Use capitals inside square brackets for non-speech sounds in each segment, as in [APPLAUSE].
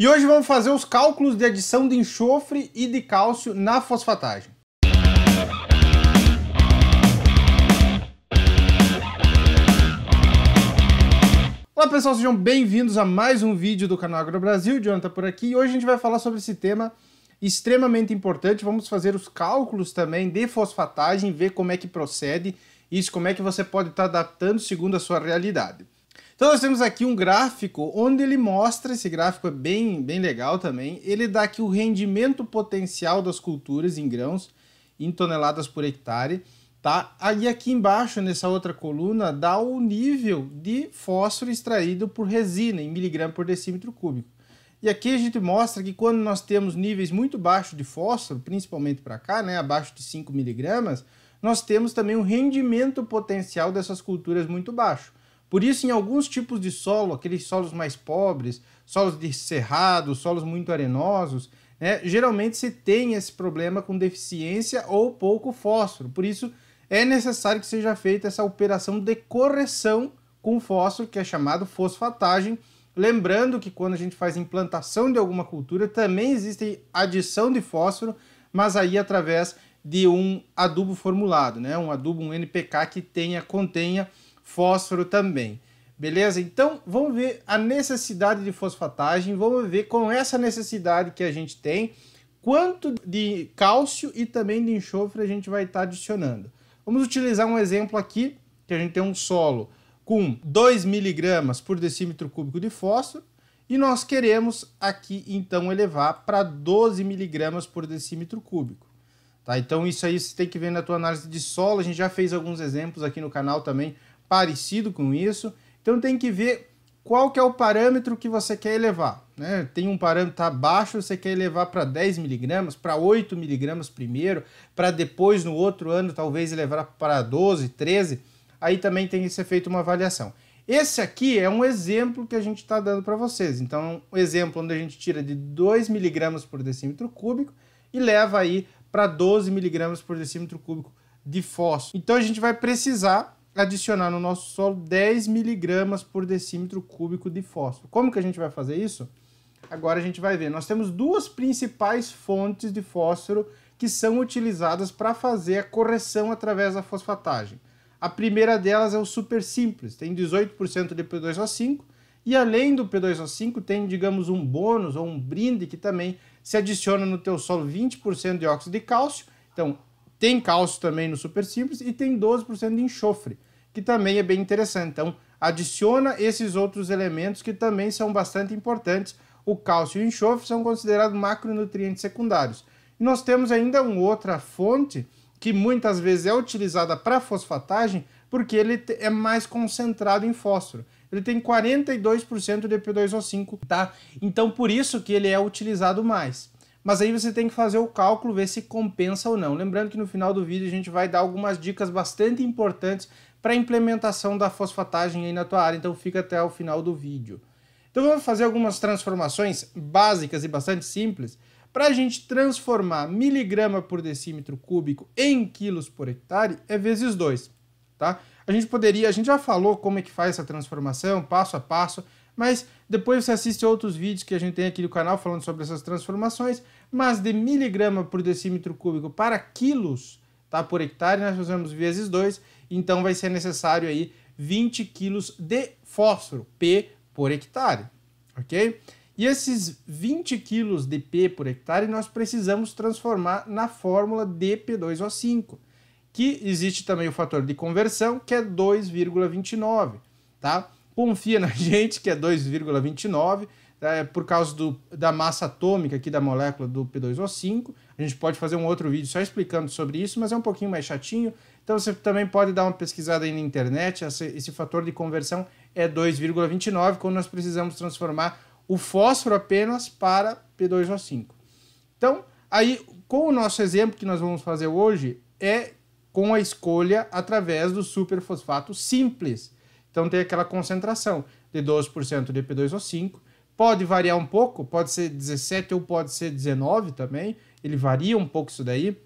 E hoje vamos fazer os cálculos de adição de enxofre e de cálcio na fosfatagem. Olá pessoal, sejam bem-vindos a mais um vídeo do canal Agro Brasil, Jonathan por aqui, e hoje a gente vai falar sobre esse tema extremamente importante, vamos fazer os cálculos também de fosfatagem, ver como é que procede, isso, como é que você pode estar tá adaptando segundo a sua realidade. Então nós temos aqui um gráfico onde ele mostra, esse gráfico é bem, bem legal também, ele dá aqui o rendimento potencial das culturas em grãos, em toneladas por hectare, tá? Aí aqui embaixo, nessa outra coluna, dá o nível de fósforo extraído por resina, em miligrama por decímetro cúbico. E aqui a gente mostra que quando nós temos níveis muito baixos de fósforo, principalmente para cá, né, abaixo de 5 miligramas, nós temos também um rendimento potencial dessas culturas muito baixo. Por isso, em alguns tipos de solo, aqueles solos mais pobres, solos de cerrado, solos muito arenosos, né, geralmente se tem esse problema com deficiência ou pouco fósforo. Por isso, é necessário que seja feita essa operação de correção com fósforo, que é chamado fosfatagem. Lembrando que quando a gente faz implantação de alguma cultura, também existe adição de fósforo, mas aí através de um adubo formulado, né? um adubo, um NPK que tenha, contenha fósforo também. Beleza? Então, vamos ver a necessidade de fosfatagem, vamos ver com essa necessidade que a gente tem, quanto de cálcio e também de enxofre a gente vai estar tá adicionando. Vamos utilizar um exemplo aqui, que a gente tem um solo com 2 miligramas por decímetro cúbico de fósforo, e nós queremos aqui, então, elevar para 12 miligramas por decímetro cúbico. Tá? Então, isso aí você tem que ver na tua análise de solo, a gente já fez alguns exemplos aqui no canal também, parecido com isso. Então tem que ver qual que é o parâmetro que você quer elevar. Né? Tem um parâmetro tá baixo, você quer elevar para 10 miligramas, para 8 miligramas primeiro, para depois no outro ano talvez elevar para 12, 13. Aí também tem que ser feita uma avaliação. Esse aqui é um exemplo que a gente está dando para vocês. Então, é um exemplo onde a gente tira de 2 miligramas por decímetro cúbico e leva aí para 12 miligramas por decímetro cúbico de fósforo. Então, a gente vai precisar adicionar no nosso solo 10 miligramas por decímetro cúbico de fósforo. Como que a gente vai fazer isso? Agora a gente vai ver. Nós temos duas principais fontes de fósforo que são utilizadas para fazer a correção através da fosfatagem. A primeira delas é o super simples, tem 18% de P2O5 e além do P2O5 tem, digamos, um bônus ou um brinde que também se adiciona no teu solo 20% de óxido de cálcio. Então, tem cálcio também no super simples e tem 12% de enxofre, que também é bem interessante. Então, adiciona esses outros elementos que também são bastante importantes. O cálcio e o enxofre são considerados macronutrientes secundários. E nós temos ainda uma outra fonte que muitas vezes é utilizada para fosfatagem, porque ele é mais concentrado em fósforo. Ele tem 42% de P2O5, tá? Então por isso que ele é utilizado mais mas aí você tem que fazer o cálculo, ver se compensa ou não. Lembrando que no final do vídeo a gente vai dar algumas dicas bastante importantes para a implementação da fosfatagem aí na tua área, então fica até o final do vídeo. Então vamos fazer algumas transformações básicas e bastante simples para a gente transformar miligrama por decímetro cúbico em quilos por hectare é vezes 2, tá? A gente poderia, a gente já falou como é que faz essa transformação, passo a passo, mas depois você assiste outros vídeos que a gente tem aqui no canal falando sobre essas transformações, mas de miligrama por decímetro cúbico para quilos tá, por hectare, nós fazemos vezes 2, então vai ser necessário aí 20 quilos de fósforo, P por hectare, ok? E esses 20 quilos de P por hectare nós precisamos transformar na fórmula DP2O5, que existe também o fator de conversão, que é 2,29, tá? Confia na [LAUGHS] gente que é 2,29, é, por causa do, da massa atômica aqui da molécula do P2O5. A gente pode fazer um outro vídeo só explicando sobre isso, mas é um pouquinho mais chatinho. Então você também pode dar uma pesquisada aí na internet. Esse, esse fator de conversão é 2,29 quando nós precisamos transformar o fósforo apenas para P2O5. Então, aí com o nosso exemplo que nós vamos fazer hoje é com a escolha através do superfosfato simples. Então tem aquela concentração de 12% de P2O5 Pode variar um pouco, pode ser 17 ou pode ser 19 também. Ele varia um pouco isso daí.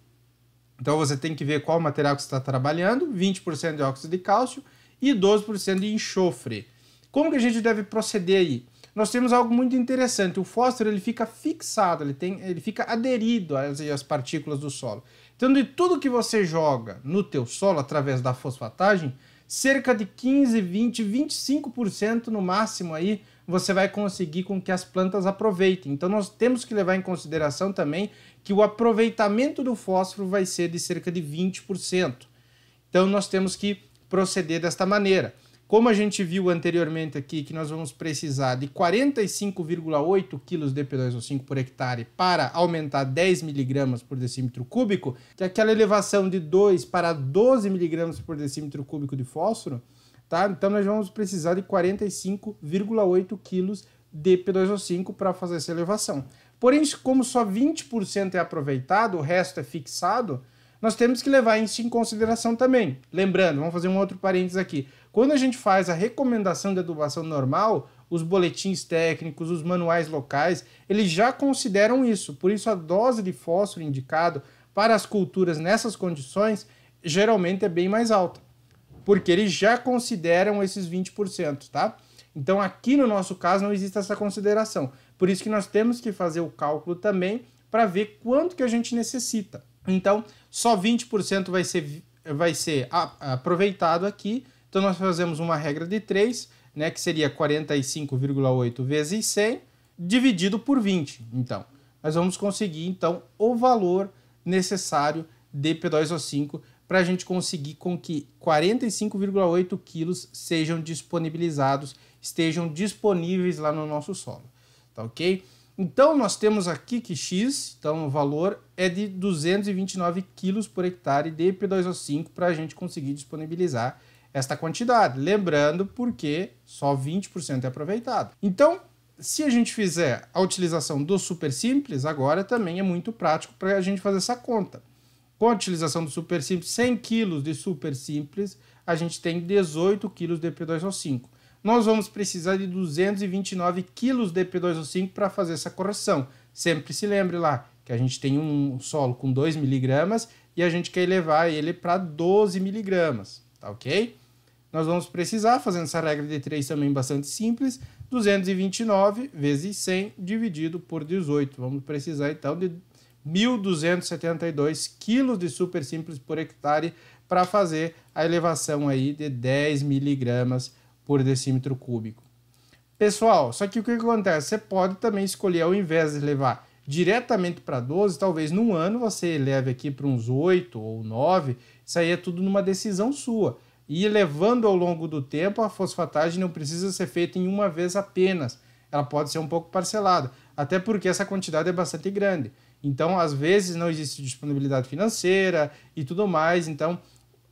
Então você tem que ver qual material que você está trabalhando, 20% de óxido de cálcio e 12% de enxofre. Como que a gente deve proceder aí? Nós temos algo muito interessante. O fósforo ele fica fixado, ele, tem, ele fica aderido às, às partículas do solo. Então, de tudo que você joga no teu solo através da fosfatagem, cerca de 15, 20, 25% no máximo aí você vai conseguir com que as plantas aproveitem. Então nós temos que levar em consideração também que o aproveitamento do fósforo vai ser de cerca de 20%. Então nós temos que proceder desta maneira. Como a gente viu anteriormente aqui, que nós vamos precisar de 45,8 kg de P2O5 por hectare para aumentar 10 mg por decímetro cúbico, que é aquela elevação de 2 para 12 mg por decímetro cúbico de fósforo, Tá? Então nós vamos precisar de 45,8 quilos de P2O5 para fazer essa elevação. Porém, como só 20% é aproveitado, o resto é fixado, nós temos que levar isso em consideração também. Lembrando, vamos fazer um outro parênteses aqui. Quando a gente faz a recomendação de adubação normal, os boletins técnicos, os manuais locais, eles já consideram isso. Por isso, a dose de fósforo indicado para as culturas nessas condições geralmente é bem mais alta porque eles já consideram esses 20%, tá? Então aqui no nosso caso não existe essa consideração. Por isso que nós temos que fazer o cálculo também para ver quanto que a gente necessita. Então, só 20% vai ser, vai ser aproveitado aqui. Então nós fazemos uma regra de 3, né, que seria 45,8 vezes 100 dividido por 20. Então, nós vamos conseguir então o valor necessário de P2O5 para a gente conseguir com que 45,8 quilos sejam disponibilizados, estejam disponíveis lá no nosso solo, tá ok? Então nós temos aqui que x, então o valor é de 229 quilos por hectare de P2O5 para a gente conseguir disponibilizar esta quantidade, lembrando porque só 20% é aproveitado. Então, se a gente fizer a utilização do super simples, agora também é muito prático para a gente fazer essa conta com a utilização do super simples, 100 kg de super simples, a gente tem 18 kg de P2O5. Nós vamos precisar de 229 kg de P2O5 para fazer essa correção. Sempre se lembre lá que a gente tem um solo com 2 miligramas e a gente quer elevar ele para 12 miligramas, tá ok? Nós vamos precisar, fazendo essa regra de 3 também bastante simples, 229 vezes 100 dividido por 18. Vamos precisar então de 1.272 quilos de super simples por hectare para fazer a elevação aí de 10 miligramas por decímetro cúbico. Pessoal, só que o que acontece? Você pode também escolher, ao invés de levar diretamente para 12, talvez num ano você eleve aqui para uns 8 ou 9, isso aí é tudo numa decisão sua. E levando ao longo do tempo, a fosfatagem não precisa ser feita em uma vez apenas, ela pode ser um pouco parcelada, até porque essa quantidade é bastante grande. Então, às vezes, não existe disponibilidade financeira e tudo mais. Então,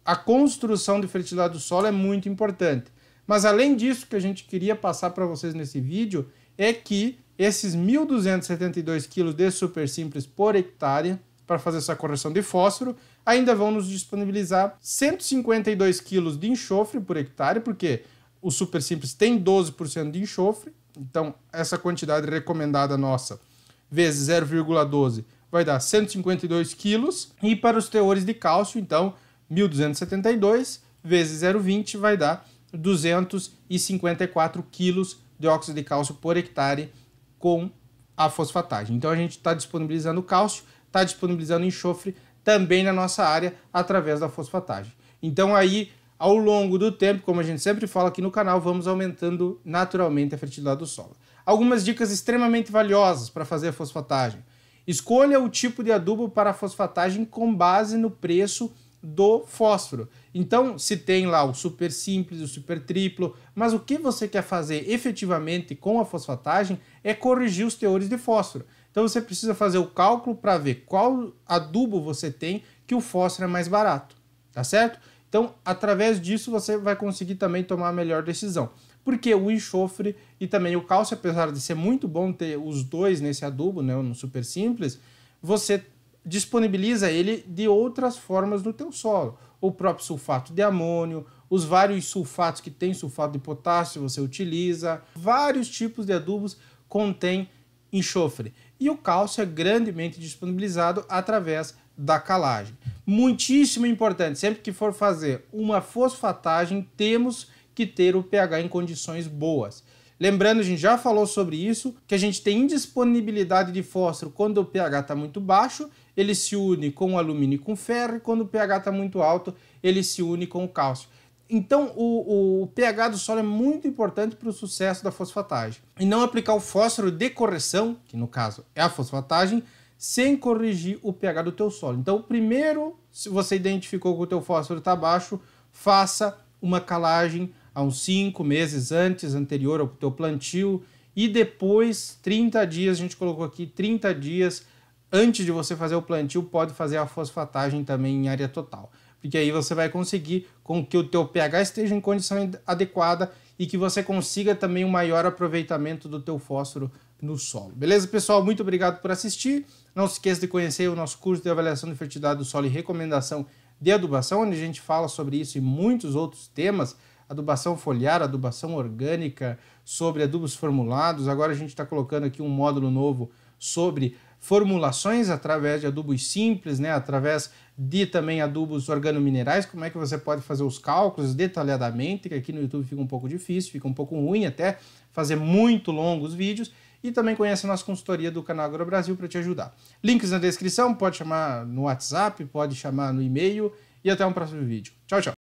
a construção de fertilidade do solo é muito importante. Mas, além disso, que a gente queria passar para vocês nesse vídeo é que esses 1.272 quilos de super simples por hectare para fazer essa correção de fósforo ainda vão nos disponibilizar 152 quilos de enxofre por hectare, porque o super simples tem 12% de enxofre, então essa quantidade recomendada nossa vezes 0,12 vai dar 152 quilos. E para os teores de cálcio, então, 1.272 vezes 0,20 vai dar 254 quilos de óxido de cálcio por hectare com a fosfatagem. Então a gente está disponibilizando cálcio, está disponibilizando enxofre também na nossa área através da fosfatagem. Então aí, ao longo do tempo, como a gente sempre fala aqui no canal, vamos aumentando naturalmente a fertilidade do solo algumas dicas extremamente valiosas para fazer a fosfatagem. Escolha o tipo de adubo para a fosfatagem com base no preço do fósforo. Então, se tem lá o super simples, o super triplo, mas o que você quer fazer efetivamente com a fosfatagem é corrigir os teores de fósforo. Então, você precisa fazer o cálculo para ver qual adubo você tem que o fósforo é mais barato, tá certo? Então, através disso, você vai conseguir também tomar a melhor decisão porque o enxofre e também o cálcio, apesar de ser muito bom ter os dois nesse adubo, né, no super simples, você disponibiliza ele de outras formas no teu solo. O próprio sulfato de amônio, os vários sulfatos que tem sulfato de potássio você utiliza, vários tipos de adubos contém enxofre. E o cálcio é grandemente disponibilizado através da calagem. Muitíssimo importante, sempre que for fazer uma fosfatagem, temos que ter o pH em condições boas. Lembrando, a gente já falou sobre isso, que a gente tem indisponibilidade de fósforo quando o pH está muito baixo, ele se une com o alumínio e com o ferro, e quando o pH está muito alto, ele se une com o cálcio. Então, o, o, pH do solo é muito importante para o sucesso da fosfatagem. E não aplicar o fósforo de correção, que no caso é a fosfatagem, sem corrigir o pH do teu solo. Então, primeiro, se você identificou que o teu fósforo está baixo, faça uma calagem há uns cinco meses antes, anterior ao teu plantio, e depois 30 dias, a gente colocou aqui 30 dias antes de você fazer o plantio, pode fazer a fosfatagem também em área total. Porque aí você vai conseguir com que o teu pH esteja em condição adequada e que você consiga também um maior aproveitamento do teu fósforo no solo. Beleza, pessoal? Muito obrigado por assistir. Não se esqueça de conhecer o nosso curso de avaliação de fertilidade do solo e recomendação de adubação, onde a gente fala sobre isso e muitos outros temas adubação foliar, adubação orgânica, sobre adubos formulados. Agora a gente está colocando aqui um módulo novo sobre formulações através de adubos simples, né? através de também adubos organominerais, como é que você pode fazer os cálculos detalhadamente, que aqui no YouTube fica um pouco difícil, fica um pouco ruim até fazer muito longos vídeos. E também conhece a nossa consultoria do canal Agro Brasil para te ajudar. Links na descrição, pode chamar no WhatsApp, pode chamar no e-mail e até um próximo vídeo. Tchau, tchau!